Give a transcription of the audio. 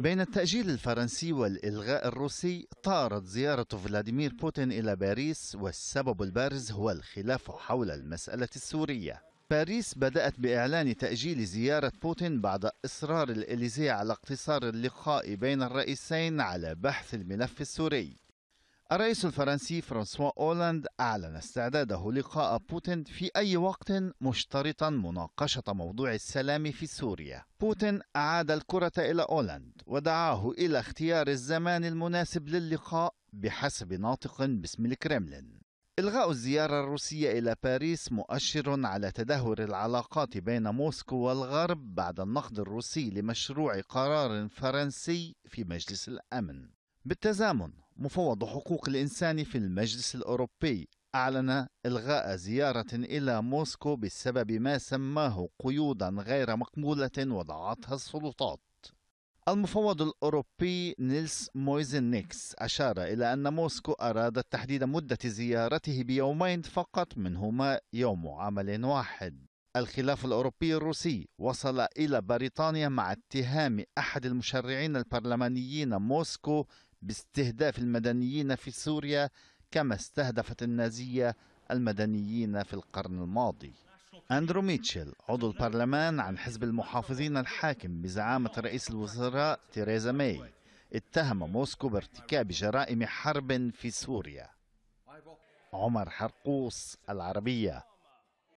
بين التأجيل الفرنسي والإلغاء الروسي طارت زيارة فلاديمير بوتين إلى باريس والسبب البارز هو الخلاف حول المسألة السورية باريس بدأت بإعلان تأجيل زيارة بوتين بعد إصرار الإليزي على اقتصار اللقاء بين الرئيسين على بحث الملف السوري الرئيس الفرنسي فرانسوا أولاند أعلن استعداده لقاء بوتين في أي وقت مشترطا مناقشة موضوع السلام في سوريا بوتين أعاد الكرة إلى أولاند ودعاه إلى اختيار الزمان المناسب للقاء بحسب ناطق باسم الكرملين إلغاء الزيارة الروسية إلى باريس مؤشر على تدهور العلاقات بين موسكو والغرب بعد النقد الروسي لمشروع قرار فرنسي في مجلس الأمن بالتزامن مفوض حقوق الإنسان في المجلس الأوروبي أعلن إلغاء زيارة إلى موسكو بسبب ما سماه قيودا غير مقبولة وضعتها السلطات المفوض الأوروبي نيلس مويزنيكس أشار إلى أن موسكو أرادت تحديد مدة زيارته بيومين فقط منهما يوم عمل واحد الخلاف الأوروبي الروسي وصل إلى بريطانيا مع اتهام أحد المشرعين البرلمانيين موسكو باستهداف المدنيين في سوريا كما استهدفت النازية المدنيين في القرن الماضي أندرو ميتشل عضو البرلمان عن حزب المحافظين الحاكم بزعامة رئيس الوزراء تيريزا ماي اتهم موسكو بارتكاب جرائم حرب في سوريا عمر حرقوس العربية